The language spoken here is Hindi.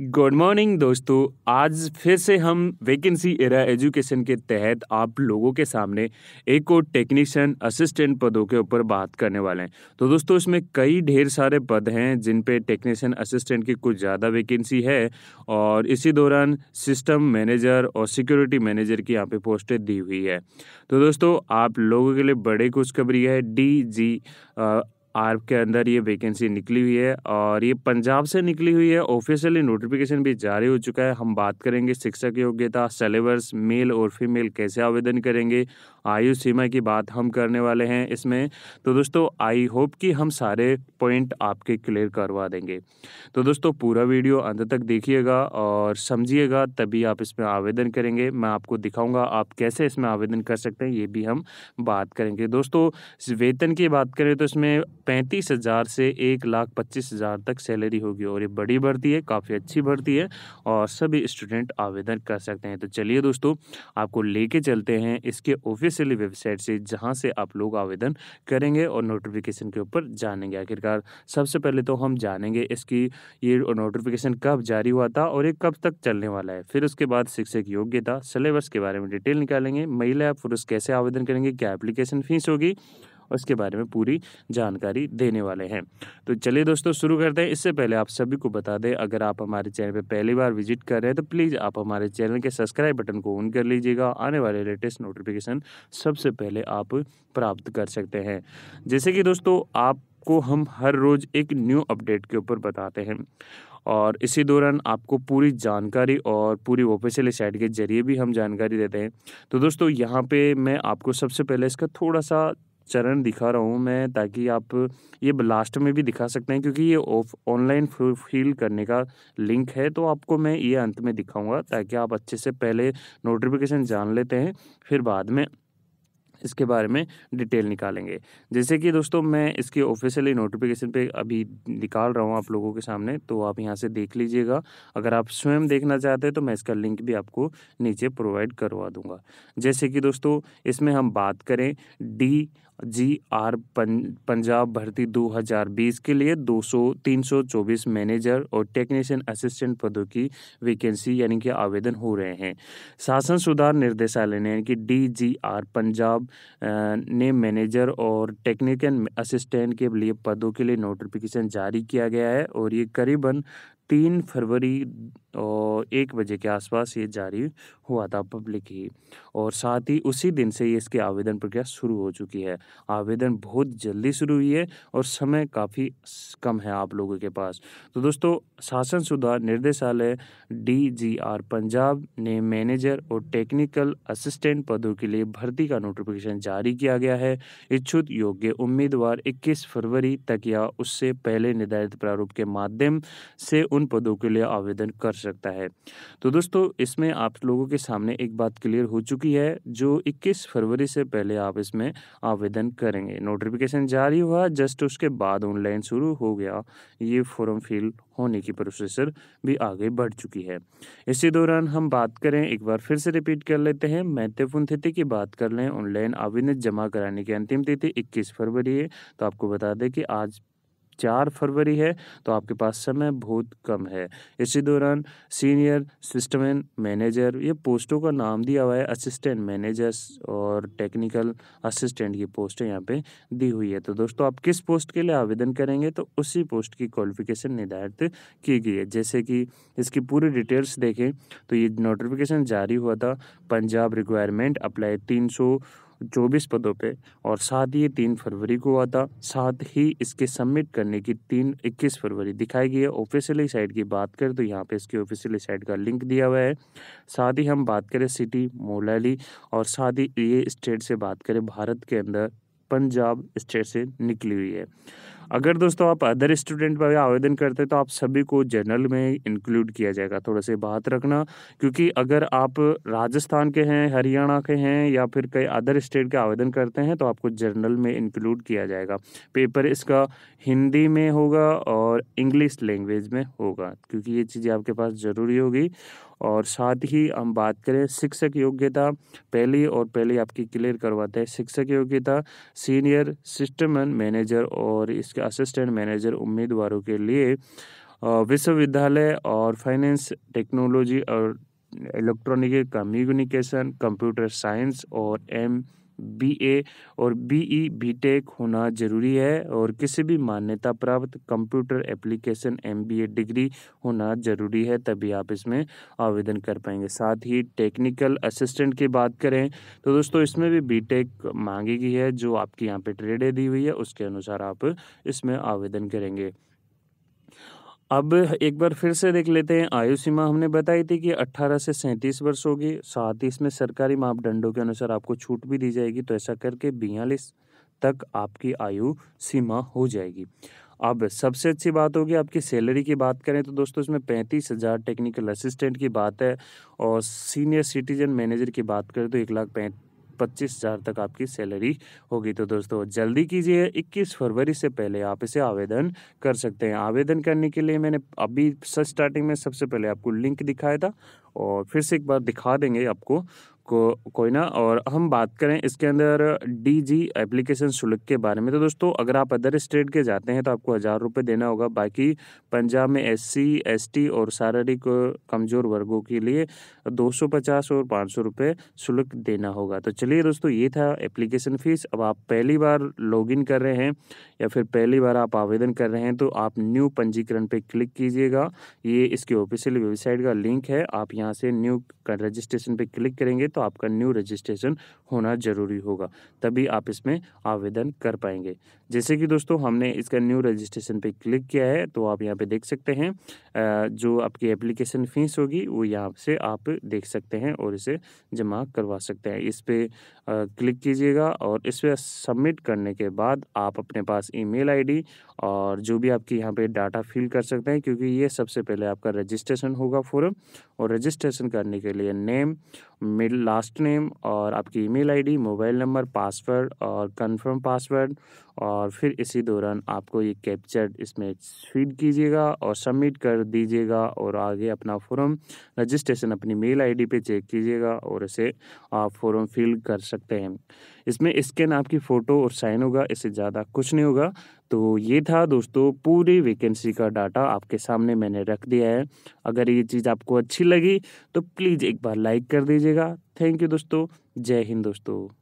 गुड मॉर्निंग दोस्तों आज फिर से हम वैकेंसी एरा एजुकेशन के तहत आप लोगों के सामने एक और टेक्नीशियन असिस्टेंट पदों के ऊपर बात करने वाले हैं तो दोस्तों इसमें कई ढेर सारे पद हैं जिन पे टेक्नीशियन असिस्टेंट की कुछ ज़्यादा वैकेंसी है और इसी दौरान सिस्टम मैनेजर और सिक्योरिटी मैनेजर की यहाँ पे पोस्टें दी हुई है तो दोस्तों आप लोगों के लिए बड़े खुशखबरी है डी जी आर्प के अंदर ये वैकेंसी निकली हुई है और ये पंजाब से निकली हुई है ऑफिशियली नोटिफिकेशन भी जारी हो चुका है हम बात करेंगे शिक्षक योग्यता सेलेबस मेल और फीमेल कैसे आवेदन करेंगे आयु सीमा की बात हम करने वाले हैं इसमें तो दोस्तों आई होप कि हम सारे पॉइंट आपके क्लियर करवा देंगे तो दोस्तों पूरा वीडियो अंत तक देखिएगा और समझिएगा तभी आप इसमें आवेदन करेंगे मैं आपको दिखाऊँगा आप कैसे इसमें आवेदन कर सकते हैं ये भी हम बात करेंगे दोस्तों वेतन की बात करें तो इसमें पैंतीस हज़ार से एक लाख पच्चीस हज़ार तक सैलरी होगी और ये बड़ी भर्ती है काफ़ी अच्छी भर्ती है और सभी स्टूडेंट आवेदन कर सकते हैं तो चलिए दोस्तों आपको लेके चलते हैं इसके ऑफिशियली वेबसाइट से जहाँ से आप लोग आवेदन करेंगे और नोटिफिकेशन के ऊपर जानेंगे आखिरकार सबसे पहले तो हम जानेंगे इसकी ये नोटिफिकेशन कब जारी हुआ था और ये कब तक चलने वाला है फिर उसके बाद शिक्षक योग्यता सिलेबस के बारे में डिटेल निकालेंगे महिला पुरुष कैसे आवेदन करेंगे क्या एप्लीकेशन फीस होगी उसके बारे में पूरी जानकारी देने वाले हैं तो चलिए दोस्तों शुरू करते हैं इससे पहले आप सभी को बता दें अगर आप हमारे चैनल पर पहली बार विजिट कर रहे हैं तो प्लीज़ आप हमारे चैनल के सब्सक्राइब बटन को ऑन कर लीजिएगा आने वाले लेटेस्ट नोटिफिकेशन सबसे पहले आप प्राप्त कर सकते हैं जैसे कि दोस्तों आप आपको हम हर रोज़ एक न्यू अपडेट के ऊपर बताते हैं और इसी दौरान आपको पूरी जानकारी और पूरी ऑफिशियल साइट के जरिए भी हम जानकारी देते हैं तो दोस्तों यहाँ पे मैं आपको सबसे पहले इसका थोड़ा सा चरण दिखा रहा हूँ मैं ताकि आप ये लास्ट में भी दिखा सकते हैं क्योंकि ये ऑफ ऑनलाइन फील करने का लिंक है तो आपको मैं ये अंत में दिखाऊंगा ताकि आप अच्छे से पहले नोटिफिकेशन जान लेते हैं फिर बाद में इसके बारे में डिटेल निकालेंगे जैसे कि दोस्तों मैं इसकी ऑफिशियली नोटिफिकेशन पे अभी निकाल रहा हूँ आप लोगों के सामने तो आप यहाँ से देख लीजिएगा अगर आप स्वयं देखना चाहते हैं तो मैं इसका लिंक भी आपको नीचे प्रोवाइड करवा दूँगा जैसे कि दोस्तों इसमें हम बात करें डी जी आर पंजाब भर्ती 2020 के लिए 200 324 मैनेजर और टेक्नीशियन असिस्टेंट पदों की वैकेंसी यानी कि आवेदन हो रहे हैं शासन सुधार निर्देशालय ने यानी कि डी जी आर पंजाब ने मैनेजर और टेक्निकल असिस्टेंट के लिए पदों के लिए नोटिफिकेशन जारी किया गया है और ये करीबन तीन फरवरी एक बजे के आसपास ये जारी हुआ था पब्लिक ही और साथ ही उसी दिन से ये इसकी आवेदन प्रक्रिया शुरू हो चुकी है आवेदन बहुत जल्दी शुरू हुई है और समय काफ़ी कम है आप लोगों के पास तो दोस्तों शासन सुधार निर्देशालय डीजीआर पंजाब ने मैनेजर और टेक्निकल असिस्टेंट पदों के लिए भर्ती का नोटिफिकेशन जारी किया गया है इच्छुक योग्य उम्मीदवार इक्कीस फरवरी तक या उससे पहले निर्धारित प्रारूप के माध्यम से उन उन पदों के लिए आवेदन कर सकता है तो दोस्तों इसमें आप लोगों के सामने एक बात क्लियर हो चुकी है जो 21 फरवरी से पहले आप इसमें आवेदन करेंगे नोटिफिकेशन जारी हुआ जस्ट उसके बाद ऑनलाइन शुरू हो गया ये फॉर्म फिल होने की प्रोसेसर भी आगे बढ़ चुकी है इसी दौरान हम बात करें एक बार फिर से रिपीट कर लेते हैं महत्वपूर्ण तिथि की बात कर लें ऑनलाइन आवेदन जमा कराने की अंतिम तिथि 21 फरवरी है तो आपको बता दें कि आज चार फरवरी है तो आपके पास समय बहुत कम है इसी दौरान सीनियर सिस्टमैन मैनेजर ये पोस्टों का नाम दिया हुआ है असिस्टेंट मैनेजर्स और टेक्निकल असिस्टेंट की पोस्ट यहाँ पे दी हुई है तो दोस्तों आप किस पोस्ट के लिए आवेदन करेंगे तो उसी पोस्ट की क्वालिफिकेशन निर्धारित की गई है जैसे कि इसकी पूरी डिटेल्स देखें तो ये नोटिफिकेशन जारी हुआ था पंजाब रिक्वायरमेंट अप्लाई तीन सौ 24 पदों पे और साथ ही तीन फरवरी को हुआ था साथ ही इसके सबमिट करने की तीन इक्कीस फरवरी दिखाई गई है ऑफिशियली साइट की बात करें तो यहाँ पे इसके ऑफिशियली साइट का लिंक दिया हुआ है साथ ही हम बात करें सिटी मोलाली और साथ ही ये स्टेट से बात करें भारत के अंदर पंजाब स्टेट से निकली हुई है अगर दोस्तों आप अदर स्टूडेंट पर आवेदन करते हैं तो आप सभी को जनरल में इंक्लूड किया जाएगा थोड़ा से बात रखना क्योंकि अगर आप राजस्थान के हैं हरियाणा के हैं या फिर कई अदर स्टेट के आवेदन करते हैं तो आपको जनरल में इंक्लूड किया जाएगा पेपर इसका हिंदी में होगा और इंग्लिश लैंग्वेज में होगा क्योंकि ये चीज़ें आपके पास ज़रूरी होगी और साथ ही हम बात करें शिक्षक योग्यता पहली और पहली आपकी क्लियर करवाते हैं शिक्षक योग्यता सीनियर सिस्टम मैनेजर और इस के असिस्टेंट मैनेजर उम्मीदवारों के लिए विश्वविद्यालय और फाइनेंस टेक्नोलॉजी और इलेक्ट्रॉनिक कम्युनिकेशन कंप्यूटर साइंस और एम बीए और बीई बीटेक e होना जरूरी है और किसी भी मान्यता प्राप्त कंप्यूटर एप्लीकेशन एमबीए डिग्री होना जरूरी है तभी आप इसमें आवेदन कर पाएंगे साथ ही टेक्निकल असिस्टेंट की बात करें तो दोस्तों इसमें भी बीटेक मांगी गई है जो आपकी यहाँ पे ट्रेडें दी हुई है उसके अनुसार आप इसमें आवेदन करेंगे अब एक बार फिर से देख लेते हैं आयु सीमा हमने बताई थी कि 18 से सैंतीस वर्ष होगी साथ ही इसमें सरकारी मापदंडों के अनुसार आपको छूट भी दी जाएगी तो ऐसा करके बयालीस तक आपकी आयु सीमा हो जाएगी अब सबसे अच्छी बात होगी आपकी सैलरी की बात करें तो दोस्तों इसमें पैंतीस हज़ार टेक्निकल असिस्टेंट की बात है और सीनियर सिटीजन मैनेजर की बात करें तो एक लाख पैंतीस पच्चीस हज़ार तक आपकी सैलरी होगी तो दोस्तों जल्दी कीजिए 21 फरवरी से पहले आप इसे आवेदन कर सकते हैं आवेदन करने के लिए मैंने अभी स्टार्टिंग में सबसे पहले आपको लिंक दिखाया था और फिर से एक बार दिखा देंगे आपको को कोई ना और हम बात करें इसके अंदर डी जी एप्लीकेशन शुल्क के बारे में तो दोस्तों अगर आप अदर स्टेट के जाते हैं तो आपको हज़ार रुपये देना होगा बाकी पंजाब में एस सी एस टी और शारीरिक कमज़ोर वर्गों के लिए दो सौ पचास और पाँच सौ रुपये शुल्क देना होगा तो चलिए दोस्तों ये था एप्लीकेशन फ़ीस अब आप पहली बार लॉगिन कर रहे हैं या फिर पहली बार आप आवेदन कर रहे हैं तो आप न्यू पंजीकरण पर क्लिक कीजिएगा ये इसकी ऑफिशियल वेबसाइट का लिंक है आप यहाँ से न्यू रजिस्ट्रेशन पर क्लिक करेंगे तो आपका न्यू रजिस्ट्रेशन होना ज़रूरी होगा तभी आप इसमें आवेदन कर पाएंगे जैसे कि दोस्तों हमने इसका न्यू रजिस्ट्रेशन पे क्लिक किया है तो आप यहाँ पे देख सकते हैं जो आपकी एप्लीकेशन फ़ीस होगी वो यहाँ से आप देख सकते हैं और इसे जमा करवा सकते हैं इस पर क्लिक कीजिएगा और इस पर सबमिट करने के बाद आप अपने पास ईमेल आईडी और जो भी आपकी यहाँ पे डाटा फिल कर सकते हैं क्योंकि ये सबसे पहले आपका रजिस्ट्रेशन होगा फॉरम और रजिस्ट्रेशन करने के लिए नेम मिड लास्ट नेम और आपकी email ID, mobile number password और कंफर्म पासवर्ड और फिर इसी दौरान आपको ये कैप्चर इसमें फीड कीजिएगा और सबमिट कर दीजिएगा और आगे अपना फॉर्म रजिस्ट्रेशन अपनी मेल आईडी पे चेक कीजिएगा और इसे आप फॉर्म फिल कर सकते हैं इसमें स्कैन आपकी फ़ोटो और साइन होगा इससे ज़्यादा कुछ नहीं होगा तो ये था दोस्तों पूरी वैकेंसी का डाटा आपके सामने मैंने रख दिया है अगर ये चीज़ आपको अच्छी लगी तो प्लीज़ एक बार लाइक कर दीजिएगा थैंक यू दोस्तों जय हिंद दोस्तों